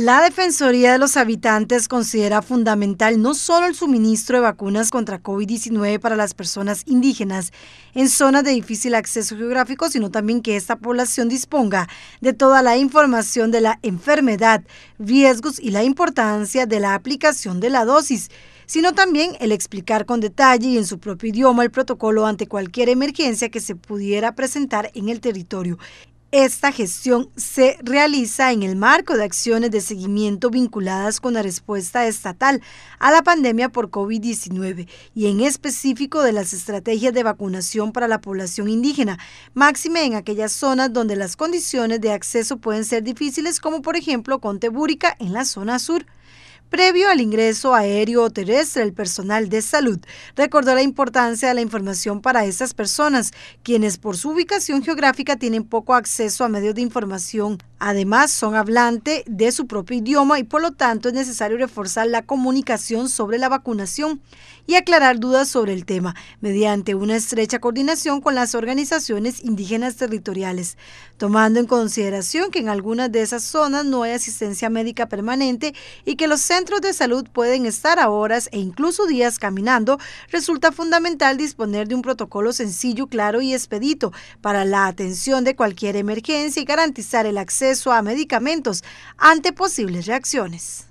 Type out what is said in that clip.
La Defensoría de los Habitantes considera fundamental no solo el suministro de vacunas contra COVID-19 para las personas indígenas en zonas de difícil acceso geográfico, sino también que esta población disponga de toda la información de la enfermedad, riesgos y la importancia de la aplicación de la dosis sino también el explicar con detalle y en su propio idioma el protocolo ante cualquier emergencia que se pudiera presentar en el territorio. Esta gestión se realiza en el marco de acciones de seguimiento vinculadas con la respuesta estatal a la pandemia por COVID-19 y en específico de las estrategias de vacunación para la población indígena, máxima en aquellas zonas donde las condiciones de acceso pueden ser difíciles como por ejemplo Tebúrica en la zona sur. Previo al ingreso aéreo o terrestre, el personal de salud recordó la importancia de la información para esas personas, quienes por su ubicación geográfica tienen poco acceso a medios de información Además, son hablantes de su propio idioma y por lo tanto es necesario reforzar la comunicación sobre la vacunación y aclarar dudas sobre el tema mediante una estrecha coordinación con las organizaciones indígenas territoriales, tomando en consideración que en algunas de esas zonas no hay asistencia médica permanente y que los centros de salud pueden estar a horas e incluso días caminando, resulta fundamental disponer de un protocolo sencillo, claro y expedito para la atención de cualquier emergencia y garantizar el acceso acceso a medicamentos ante posibles reacciones.